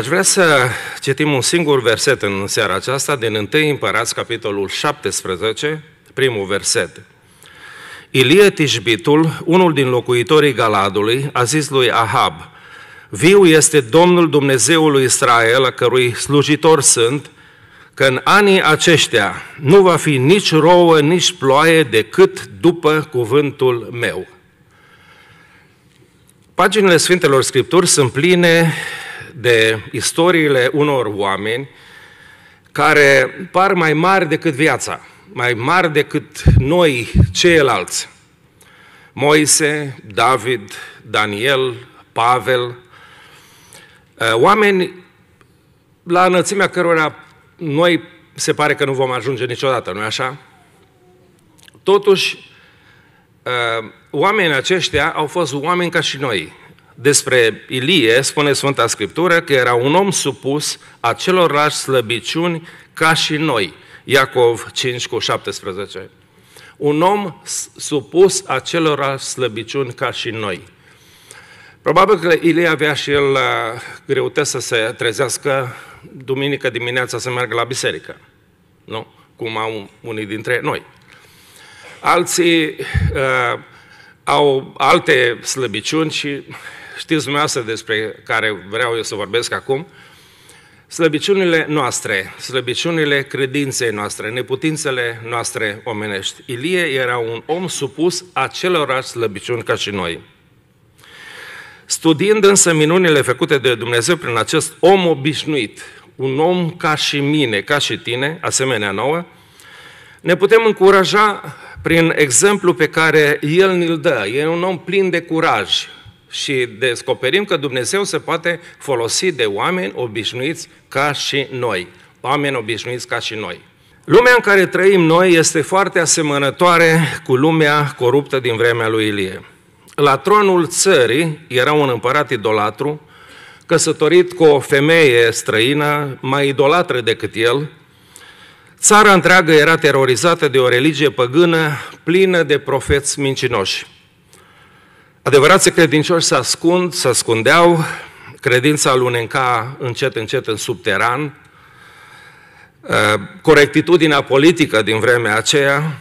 Aș vrea să citim un singur verset în seara aceasta, din 1 Împărați, capitolul 17, primul verset. Ilie Tișbitul, unul din locuitorii Galadului, a zis lui Ahab, Viu este Domnul Dumnezeului Israel, a cărui slujitor sunt, că în anii aceștia nu va fi nici rouă, nici ploaie decât după cuvântul meu. Paginile Sfintelor Scripturi sunt pline de istoriile unor oameni care par mai mari decât viața, mai mari decât noi ceilalți. Moise, David, Daniel, Pavel, oameni la înălțimea cărora noi se pare că nu vom ajunge niciodată, nu-i așa? Totuși, oamenii aceștia au fost oameni ca și noi, despre Ilie spune Sfânta Scriptură că era un om supus acelorlași slăbiciuni ca și noi. Iacov 5 cu 17. Un om supus acelorlași slăbiciuni ca și noi. Probabil că Ilie avea și el uh, greutăți să se trezească duminică dimineața să meargă la biserică. Nu? Cum au unii dintre noi. Alții uh, au alte slăbiciuni și știți dumneavoastră despre care vreau eu să vorbesc acum, slăbiciunile noastre, slăbiciunile credinței noastre, neputințele noastre omenești. Ilie era un om supus acelorași slăbiciuni ca și noi. Studiind însă minunile făcute de Dumnezeu prin acest om obișnuit, un om ca și mine, ca și tine, asemenea nouă, ne putem încuraja prin exemplu pe care el ne-l dă. E un om plin de curaj, și descoperim că Dumnezeu se poate folosi de oameni obișnuiți ca și noi. Oameni obișnuiți ca și noi. Lumea în care trăim noi este foarte asemănătoare cu lumea coruptă din vremea lui Ilie. La tronul țării era un împărat idolatru, căsătorit cu o femeie străină, mai idolatră decât el. Țara întreagă era terorizată de o religie păgână plină de profeți mincinoși. Adevărații credincioși se ascund, se ascundeau, credința alunenca încet, încet în subteran, uh, corectitudinea politică din vremea aceea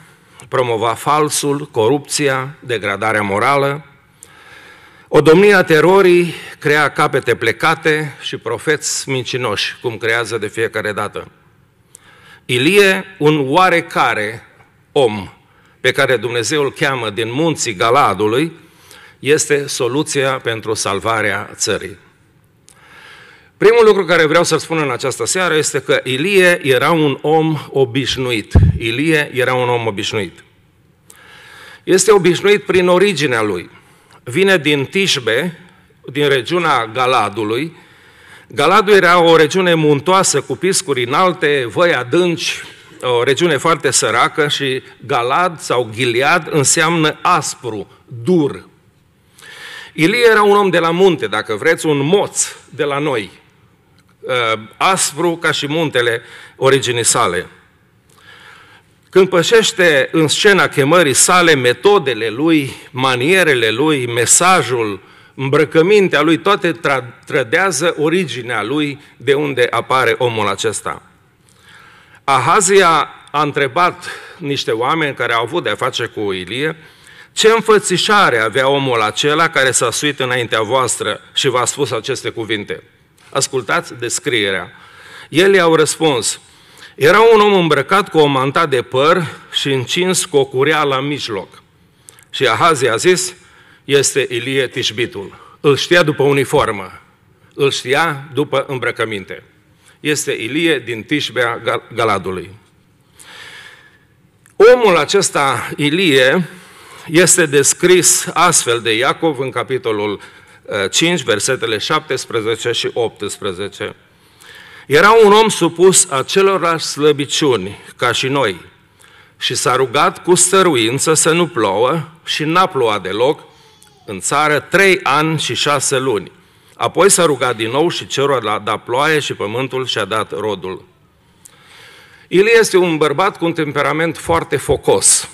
promova falsul, corupția, degradarea morală, o domnie a terorii crea capete plecate și profeți mincinoși, cum creează de fiecare dată. Ilie, un oarecare om pe care Dumnezeu îl cheamă din munții Galadului, este soluția pentru salvarea țării. Primul lucru care vreau să-l spun în această seară este că Ilie era un om obișnuit. Ilie era un om obișnuit. Este obișnuit prin originea lui. Vine din Tishbe, din regiunea Galadului. Galadul era o regiune muntoasă, cu piscuri înalte, văi adânci, o regiune foarte săracă și Galad sau Ghiliad înseamnă aspru, dur, Ilie era un om de la munte, dacă vreți, un moț de la noi, uh, aspru ca și muntele originii sale. Când pășește în scena chemării sale, metodele lui, manierele lui, mesajul, îmbrăcămintea lui, toate trădează originea lui de unde apare omul acesta. Ahazia a întrebat niște oameni care au avut de-a face cu Ilie, ce înfățișare avea omul acela care s-a suit înaintea voastră și v-a spus aceste cuvinte? Ascultați descrierea. Ele i-au răspuns, era un om îmbrăcat cu o manta de păr și încins cu o curea la mijloc. Și Ahazi a zis, este Ilie Tișbitul. Îl știa după uniformă, îl știa după îmbrăcăminte. Este Ilie din Tișbea Galadului. Omul acesta, Ilie, este descris astfel de Iacov în capitolul 5, eh, versetele 17 și 18. Era un om supus acelorași slăbiciuni ca și noi și s-a rugat cu stăruință să nu plouă și n-a plouat deloc în țară trei ani și șase luni. Apoi s-a rugat din nou și cerul a dat ploaie și pământul și-a dat rodul. El este un bărbat cu un temperament foarte focos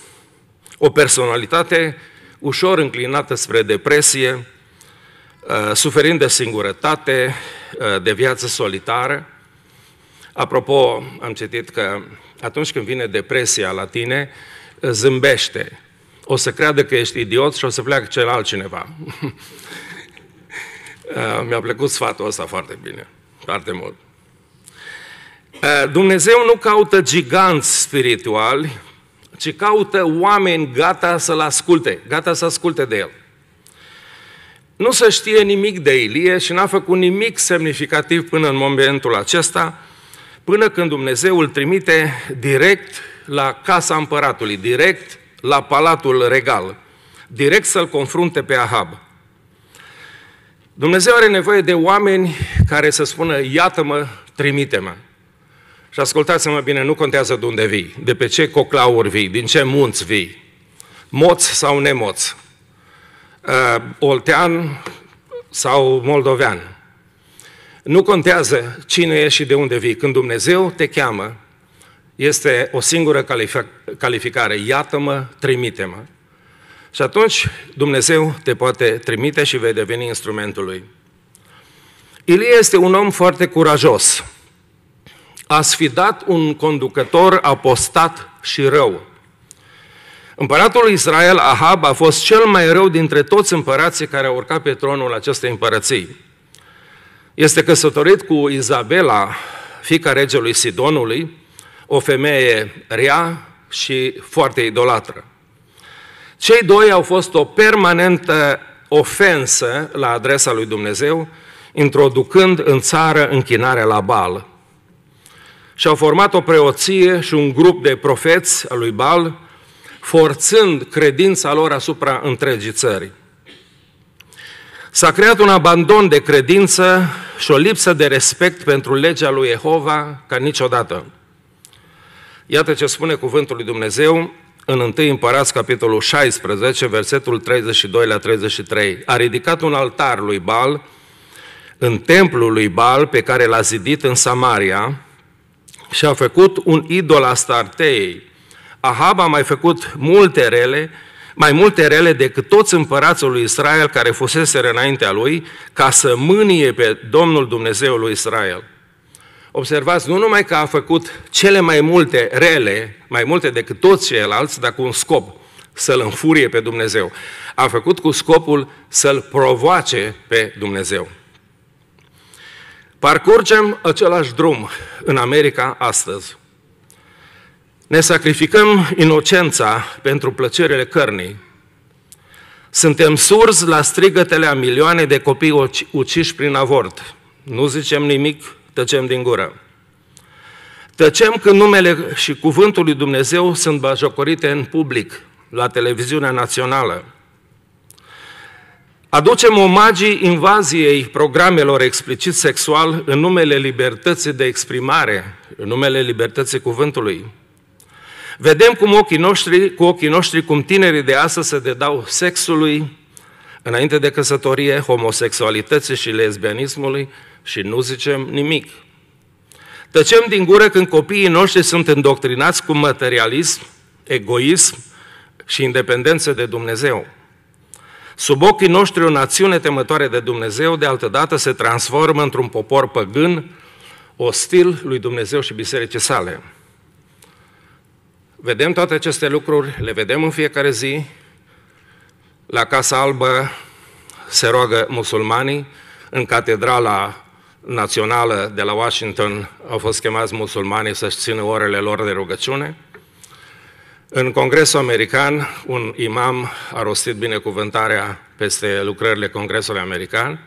o personalitate ușor înclinată spre depresie, uh, suferind de singurătate, uh, de viață solitară. Apropo, am citit că atunci când vine depresia la tine, zâmbește. O să creadă că ești idiot și o să pleacă celălalt cineva. Uh, mi-a plăcut sfatul ăsta foarte bine, foarte mult. Dumnezeu nu caută giganți spirituali, ci caută oameni gata să-l asculte, gata să asculte de el. Nu se știe nimic de Ilie și n-a făcut nimic semnificativ până în momentul acesta, până când Dumnezeu îl trimite direct la casa împăratului, direct la palatul regal, direct să-l confrunte pe Ahab. Dumnezeu are nevoie de oameni care să spună, iată-mă, trimite-mă. Și ascultați-mă bine, nu contează de unde vii, de pe ce coclauri vii, din ce munți vii, moți sau nemoți, uh, oltean sau moldovean. Nu contează cine ești și de unde vii. Când Dumnezeu te cheamă, este o singură calificare. Iată-mă, trimite-mă. Și atunci Dumnezeu te poate trimite și vei deveni instrumentul lui. Ilie este un om foarte curajos a sfidat un conducător apostat și rău. Împăratul Israel, Ahab, a fost cel mai rău dintre toți împărații care au urcat pe tronul acestei împărății. Este căsătorit cu Izabela, fica regelui Sidonului, o femeie rea și foarte idolatră. Cei doi au fost o permanentă ofensă la adresa lui Dumnezeu, introducând în țară închinarea la bal și au format o preoție și un grup de profeți al lui Bal, forțând credința lor asupra întregii țări. S-a creat un abandon de credință și o lipsă de respect pentru legea lui Jehova ca niciodată. Iată ce spune cuvântul lui Dumnezeu în 1 Împărați, capitolul 16, versetul 32 la 33. A ridicat un altar lui Bal în templul lui Bal pe care l-a zidit în Samaria, și a făcut un idol Astartei. Ahab a mai făcut multe rele, mai multe rele decât toți împărații lui Israel care fusese înaintea lui, ca să mânie pe Domnul Dumnezeu lui Israel. Observați, nu numai că a făcut cele mai multe rele, mai multe decât toți ceilalți, dar cu un scop, să-L înfurie pe Dumnezeu. A făcut cu scopul să-L provoace pe Dumnezeu. Parcurgem același drum în America astăzi. Ne sacrificăm inocența pentru plăcerile cărnii. Suntem surzi la strigătele a milioane de copii uciși prin avort. Nu zicem nimic, tăcem din gură. Tăcem că numele și cuvântul lui Dumnezeu sunt bajocorite în public, la televiziunea națională. Aducem omagii invaziei programelor explicit sexual în numele libertății de exprimare, în numele libertății cuvântului. Vedem cum ochii noștri, cu ochii noștri cum tinerii de astăzi se dedau sexului înainte de căsătorie, homosexualității și lesbianismului și nu zicem nimic. Tăcem din gură când copiii noștri sunt îndoctrinați cu materialism, egoism și independență de Dumnezeu. Sub ochii noștri o națiune temătoare de Dumnezeu de altădată se transformă într-un popor păgân, ostil lui Dumnezeu și bisericii sale. Vedem toate aceste lucruri, le vedem în fiecare zi. La Casa Albă se roagă musulmanii, în catedrala națională de la Washington au fost chemați musulmanii să-și țină orele lor de rugăciune – în Congresul American, un imam a rostit binecuvântarea peste lucrările Congresului American.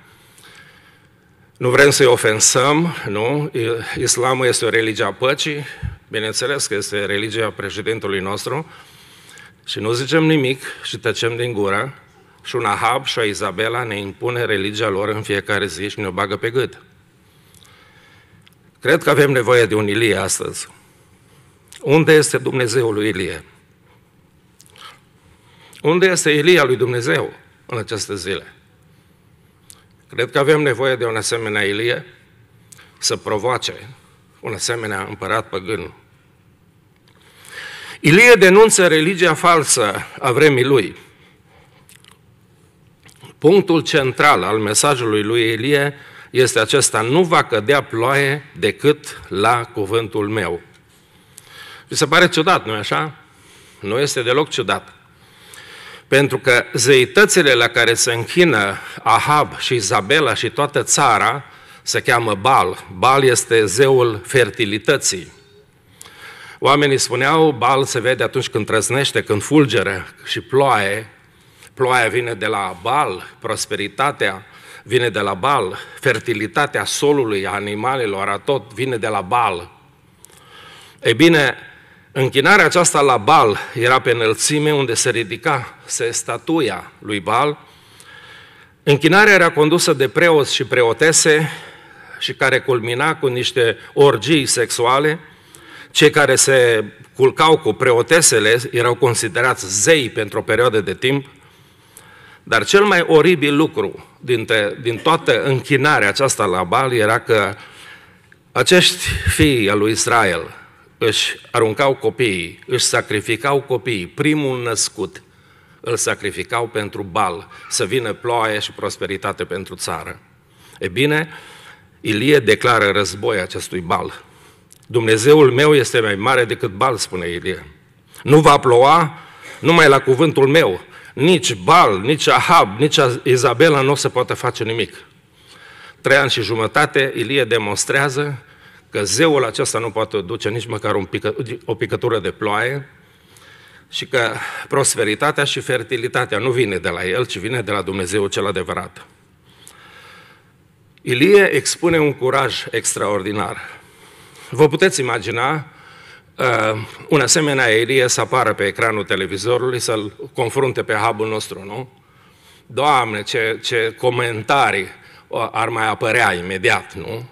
Nu vrem să-i ofensăm, nu? Islamul este o religie a păcii, bineînțeles că este religia președintelui nostru, și nu zicem nimic și tăcem din gură, și un Ahab și o Izabela ne impune religia lor în fiecare zi și ne-o bagă pe gât. Cred că avem nevoie de un Ilie astăzi. Unde este Dumnezeul lui Ilie? Unde este Ilia lui Dumnezeu în aceste zile? Cred că avem nevoie de un asemenea Ilie să provoace un asemenea împărat păgân. Ilie denunță religia falsă a vremii lui. Punctul central al mesajului lui Ilie este acesta, nu va cădea ploaie decât la cuvântul meu. Vi se pare ciudat, nu-i așa? Nu este deloc ciudat. Pentru că zeitățile la care se închină Ahab și Izabela și toată țara se cheamă Bal. Bal este zeul fertilității. Oamenii spuneau, Bal se vede atunci când trăznește, când fulgere și ploaie. Ploaia vine de la Bal, prosperitatea vine de la Bal, fertilitatea solului, a animalelor, a tot, vine de la Bal. Ei bine, Închinarea aceasta la Bal era pe înălțime unde se ridica se statuia lui Bal. Închinarea era condusă de preoți și preotese și care culmina cu niște orgii sexuale. Cei care se culcau cu preotesele erau considerați zei pentru o perioadă de timp. Dar cel mai oribil lucru dintre, din toată închinarea aceasta la Bal era că acești fii al lui Israel, își aruncau copiii, își sacrificau copiii, primul născut îl sacrificau pentru bal, să vină ploaie și prosperitate pentru țară. E bine, Ilie declară război acestui bal. Dumnezeul meu este mai mare decât bal, spune Ilie. Nu va ploua numai la cuvântul meu. Nici Bal, nici Ahab, nici Izabela nu se poate face nimic. Trei ani și jumătate, Ilie demonstrează că zeul acesta nu poate duce nici măcar un pică, o picătură de ploaie și că prosperitatea și fertilitatea nu vine de la el, ci vine de la Dumnezeu cel adevărat. Ilie expune un curaj extraordinar. Vă puteți imagina uh, un asemenea Ilie să apară pe ecranul televizorului, să-l confrunte pe habul nostru, nu? Doamne, ce, ce comentarii uh, ar mai apărea imediat, nu?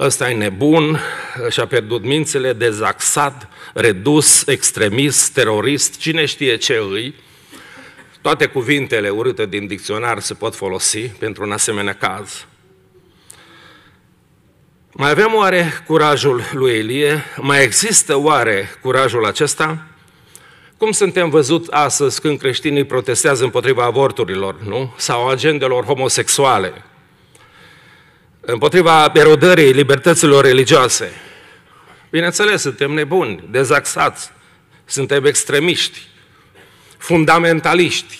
ăsta e nebun, și-a pierdut mințele, dezaxat, redus, extremist, terorist, cine știe ce îi. Toate cuvintele urâte din dicționar se pot folosi pentru un asemenea caz. Mai avem oare curajul lui Elie? Mai există oare curajul acesta? Cum suntem văzut astăzi când creștinii protestează împotriva avorturilor, nu? Sau agendelor homosexuale, împotriva erodării libertăților religioase. Bineînțeles, suntem nebuni, dezaxați, suntem extremiști, fundamentaliști.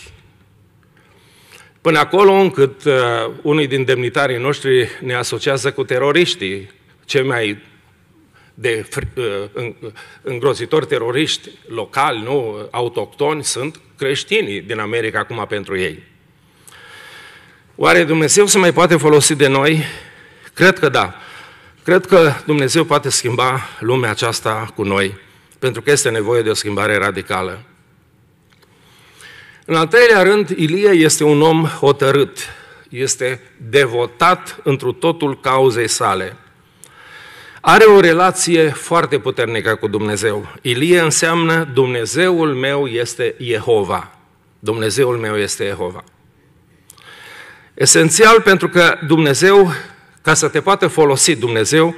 Până acolo încât uh, unii din demnitarii noștri ne asociază cu teroriștii, cei mai de uh, îngrozitori teroriști locali, nu autoctoni, sunt creștinii din America acum pentru ei. Oare Dumnezeu se mai poate folosi de noi Cred că da. Cred că Dumnezeu poate schimba lumea aceasta cu noi, pentru că este nevoie de o schimbare radicală. În al treilea rând, Ilie este un om hotărât, este devotat întru totul cauzei sale. Are o relație foarte puternică cu Dumnezeu. Ilie înseamnă Dumnezeul meu este Jehova. Dumnezeul meu este Jehova. Esențial pentru că Dumnezeu ca să te poată folosi Dumnezeu,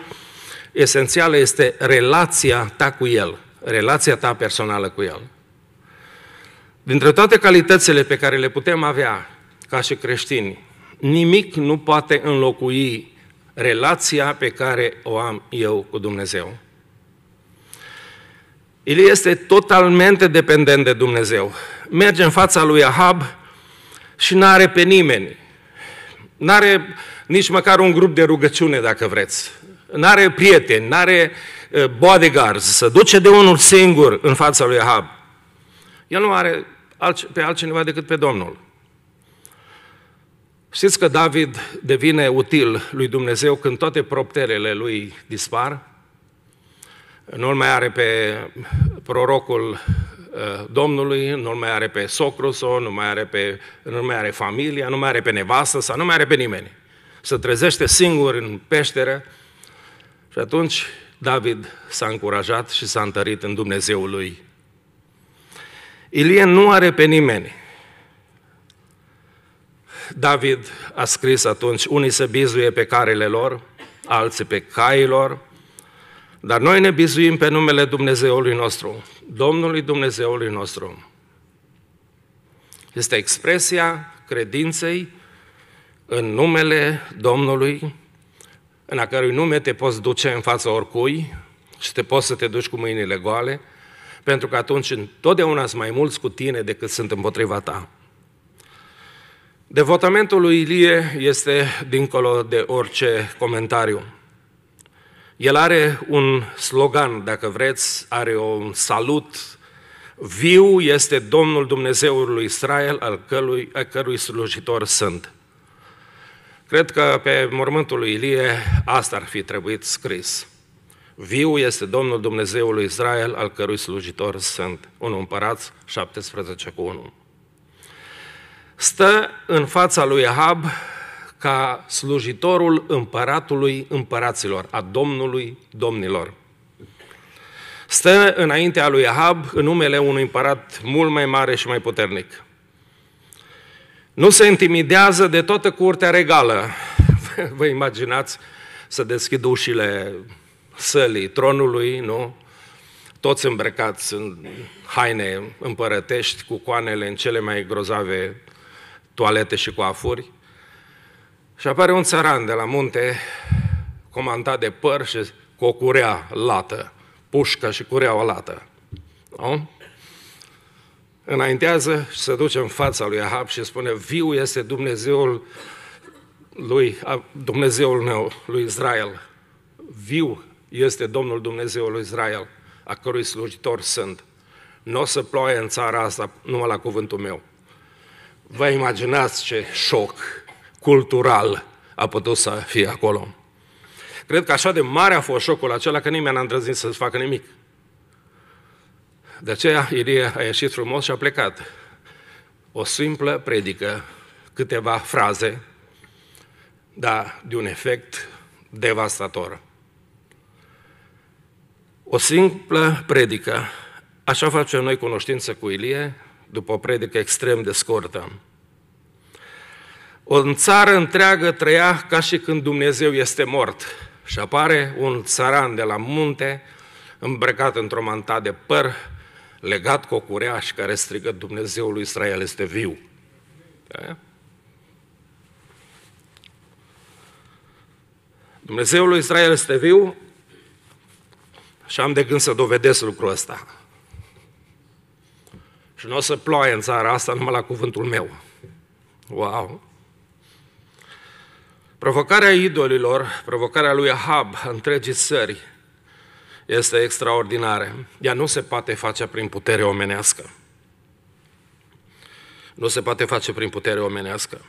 esențială este relația ta cu El, relația ta personală cu El. Dintre toate calitățile pe care le putem avea ca și creștini, nimic nu poate înlocui relația pe care o am eu cu Dumnezeu. El este totalmente dependent de Dumnezeu. Merge în fața lui Ahab și nu are pe nimeni. N-are nici măcar un grup de rugăciune, dacă vreți. N-are prieteni, n-are bodyguards, să duce de unul singur în fața lui Ahab. El nu are pe altcineva decât pe Domnul. Știți că David devine util lui Dumnezeu când toate propterele lui dispar? Nu-l mai are pe prorocul Domnului, nu-l mai are pe socru nu mai are pe, nu mai are familia, nu mai are pe nevastă sau nu mai are pe nimeni se trezește singur în peșteră și atunci David s-a încurajat și s-a întărit în Dumnezeul lui. Ilie nu are pe nimeni. David a scris atunci, unii se bizuie pe carele lor, alții pe cailor, dar noi ne bizuim pe numele Dumnezeului nostru, Domnului Dumnezeului nostru. Este expresia credinței în numele Domnului, în a cărui nume te poți duce în fața oricui și te poți să te duci cu mâinile goale, pentru că atunci întotdeauna sunt mai mulți cu tine decât sunt împotriva ta. Devotamentul lui Ilie este dincolo de orice comentariu. El are un slogan, dacă vreți, are un salut. Viu este Domnul Dumnezeului Israel, al cărui, al cărui slujitor sunt. Cred că pe mormântul lui Ilie asta ar fi trebuit scris. Viu este Domnul Dumnezeul lui Israel, al cărui slujitor sunt. 1 împărați 17 cu 1. Stă în fața lui Ahab ca slujitorul împăratului împăraților, a Domnului domnilor. Stă înaintea lui Ahab în numele unui împărat mult mai mare și mai puternic. Nu se intimidează de toată curtea regală. Vă imaginați să deschid ușile sălii tronului, nu? Toți îmbrăcați în haine împărătești, cu coanele în cele mai grozave toalete și coafuri. Și apare un țăran de la munte, comandat de păr și cu o curea lată, pușcă și cureaua lată. Nu? înaintează și se duce în fața lui Ahab și spune, viu este Dumnezeul lui, Dumnezeul meu, lui Israel. Viu este Domnul Dumnezeul lui Israel, a cărui slujitor sunt. Nu o să ploaie în țara asta numai la cuvântul meu. Vă imaginați ce șoc cultural a putut să fie acolo. Cred că așa de mare a fost șocul acela că nimeni n-a îndrăznit să-ți facă nimic. De aceea Ilie a ieșit frumos și a plecat. O simplă predică, câteva fraze, dar de un efect devastator. O simplă predică, așa facem noi cunoștință cu Ilie, după o predică extrem de scurtă. O țară întreagă trăia ca și când Dumnezeu este mort și apare un țaran de la munte, îmbrăcat într-o manta de păr, legat cu o curea și care strigă Dumnezeul lui Israel este viu. Da? Dumnezeul lui Israel este viu și am de gând să dovedesc lucrul ăsta. Și nu o să ploaie în țara asta numai la cuvântul meu. Wow! Provocarea idolilor, provocarea lui Ahab, întregii țări, este extraordinară. Ea nu se poate face prin putere omenească. Nu se poate face prin putere omenească.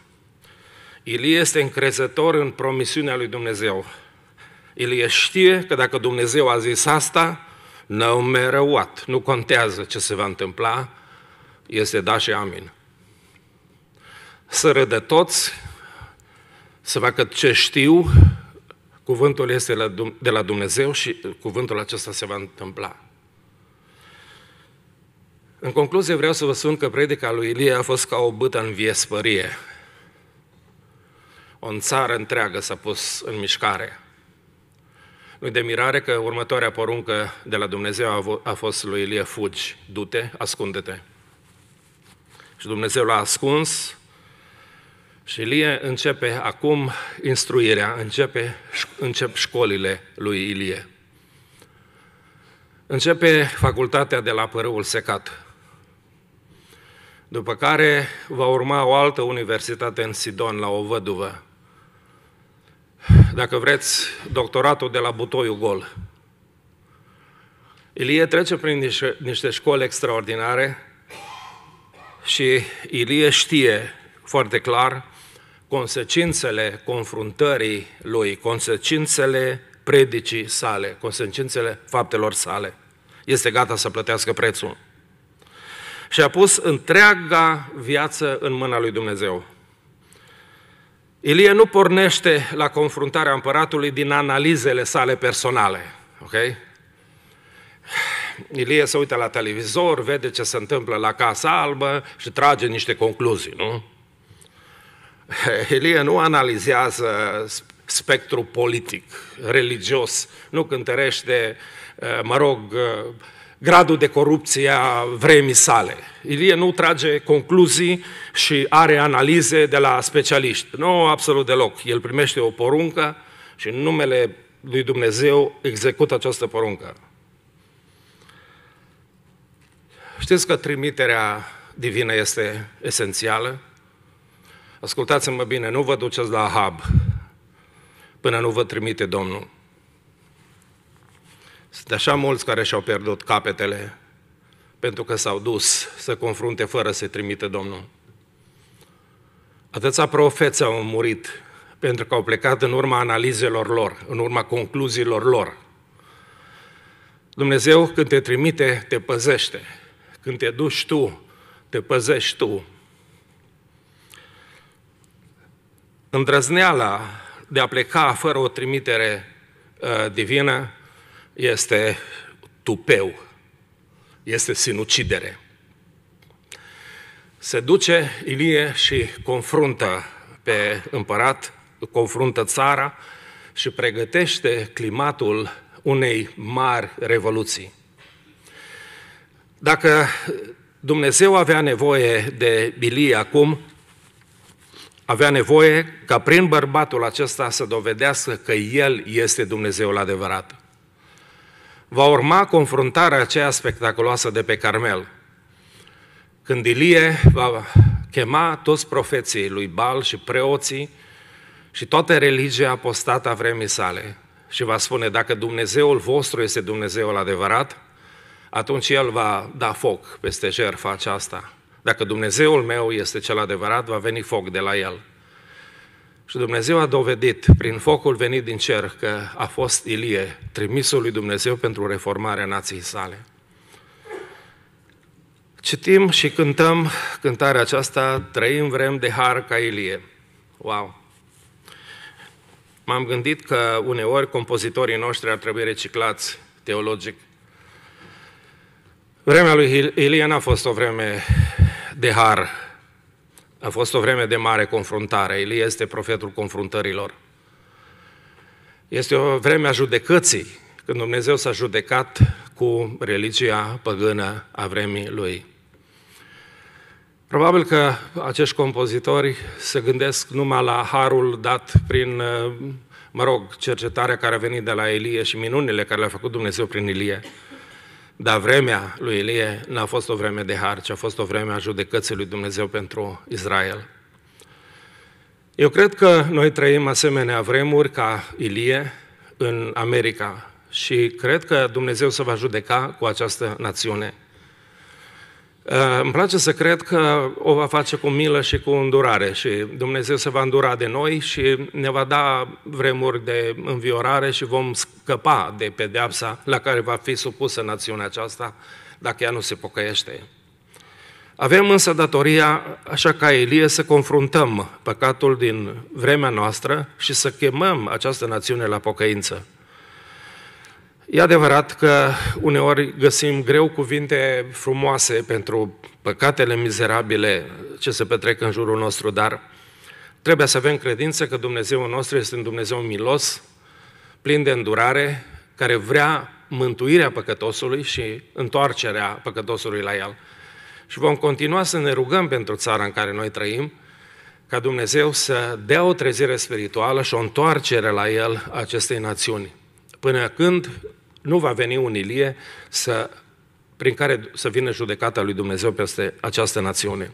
Ilie este încrezător în promisiunea lui Dumnezeu. Ilie știe că dacă Dumnezeu a zis asta, no au what, nu contează ce se va întâmpla, este da și amin. Să râdă toți, să facă ce știu, Cuvântul este de la Dumnezeu și uh, cuvântul acesta se va întâmpla. În concluzie vreau să vă spun că predica lui Ilie a fost ca o bâtă în viespărie. O țară întreagă s-a pus în mișcare. Nu de mirare că următoarea poruncă de la Dumnezeu a fost lui Ilie, fugi, du-te, ascunde-te. Și Dumnezeu l-a ascuns, și Ilie începe acum instruirea, începe, încep școlile lui Ilie. Începe facultatea de la Părâul Secat, după care va urma o altă universitate în Sidon, la o văduvă. Dacă vreți, doctoratul de la Butoiu Gol. Ilie trece prin niște școli extraordinare și Ilie știe foarte clar consecințele confruntării lui, consecințele predicii sale, consecințele faptelor sale. Este gata să plătească prețul. Și a pus întreaga viață în mâna lui Dumnezeu. Ilie nu pornește la confruntarea împăratului din analizele sale personale. Ok? Ilie se uită la televizor, vede ce se întâmplă la Casa Albă și trage niște concluzii, nu? Elie nu analizează spectru politic, religios, nu cântărește, uh, mă rog, uh, gradul de corupție a vremii sale. Ilie nu trage concluzii și are analize de la specialiști. Nu, absolut deloc. El primește o poruncă și în numele lui Dumnezeu execută această poruncă. Știți că trimiterea divină este esențială? Ascultați-mă bine, nu vă duceți la Ahab până nu vă trimite Domnul. Sunt așa mulți care și-au pierdut capetele pentru că s-au dus să confrunte fără să trimite Domnul. Atâția profeți au murit pentru că au plecat în urma analizelor lor, în urma concluziilor lor. Dumnezeu, când te trimite, te păzește. Când te duci tu, te păzești tu. Îndrăzneala de a pleca fără o trimitere uh, divină este tupeu, este sinucidere. Se duce Ilie și confruntă pe împărat, confruntă țara și pregătește climatul unei mari revoluții. Dacă Dumnezeu avea nevoie de Ilie acum, avea nevoie ca prin bărbatul acesta să dovedească că el este Dumnezeul adevărat. Va urma confruntarea aceea spectaculoasă de pe Carmel, când Ilie va chema toți profeții lui Bal și preoții și toată religia apostată a vremii sale și va spune, dacă Dumnezeul vostru este Dumnezeul adevărat, atunci El va da foc peste jertfa aceasta dacă Dumnezeul meu este cel adevărat, va veni foc de la el. Și Dumnezeu a dovedit prin focul venit din cer că a fost Ilie, trimisul lui Dumnezeu pentru reformarea nației sale. Citim și cântăm cântarea aceasta, Trăim vrem de har ca Ilie. Wow! M-am gândit că uneori compozitorii noștri ar trebui reciclați teologic. Vremea lui Ilie n-a fost o vreme de har. A fost o vreme de mare confruntare. El este profetul confruntărilor. Este o vreme a judecății, când Dumnezeu s-a judecat cu religia păgână a vremii lui. Probabil că acești compozitori se gândesc numai la harul dat prin, mă rog, cercetarea care a venit de la Elie și minunile care le-a făcut Dumnezeu prin Elie. Dar vremea lui Ilie n-a fost o vreme de har, ci a fost o vreme a judecății lui Dumnezeu pentru Israel. Eu cred că noi trăim asemenea vremuri ca Ilie în America și cred că Dumnezeu se va judeca cu această națiune. Uh, îmi place să cred că o va face cu milă și cu îndurare și Dumnezeu se va îndura de noi și ne va da vremuri de înviorare și vom scăpa de pedeapsa la care va fi supusă națiunea aceasta dacă ea nu se pocăiește. Avem însă datoria, așa ca Elie, să confruntăm păcatul din vremea noastră și să chemăm această națiune la pocăință. E adevărat că uneori găsim greu cuvinte frumoase pentru păcatele mizerabile ce se petrec în jurul nostru, dar trebuie să avem credință că Dumnezeu nostru este un Dumnezeu milos, plin de îndurare, care vrea mântuirea păcătosului și întoarcerea păcătosului la el. Și vom continua să ne rugăm pentru țara în care noi trăim, ca Dumnezeu să dea o trezire spirituală și o întoarcere la el acestei națiuni până când nu va veni un Ilie să, prin care să vină judecata lui Dumnezeu peste această națiune.